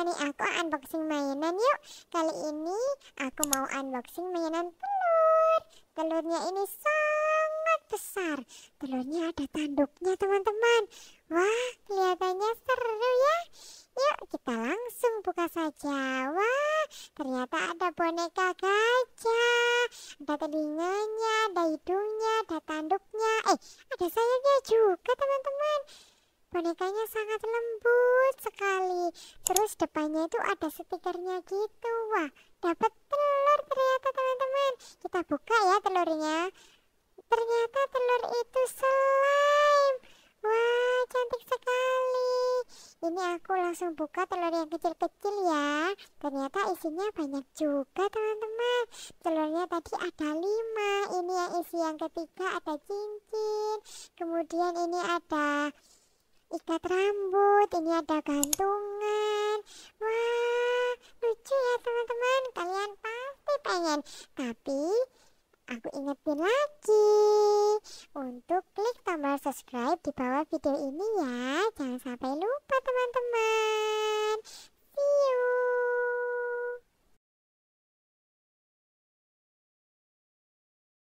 Nah, nih aku unboxing mainan yuk Kali ini aku mau unboxing mainan telur Telurnya ini sangat besar Telurnya ada tanduknya teman-teman Wah kelihatannya seru ya Yuk kita langsung buka saja Wah ternyata ada boneka gajah Ada telinganya, ada hidungnya, ada tanduknya Eh ada sayapnya juga teman-teman Bonekanya sangat lembut sekali terus depannya itu ada stikernya gitu wah dapat telur ternyata teman-teman kita buka ya telurnya ternyata telur itu slime wah cantik sekali ini aku langsung buka telur yang kecil-kecil ya ternyata isinya banyak juga teman-teman telurnya tadi ada lima ini yang isi yang ketiga ada cincin kemudian ini ada ikat rambut ini ada gantung pengen tapi aku ingetin lagi untuk klik tombol subscribe di bawah video ini ya jangan sampai lupa teman-teman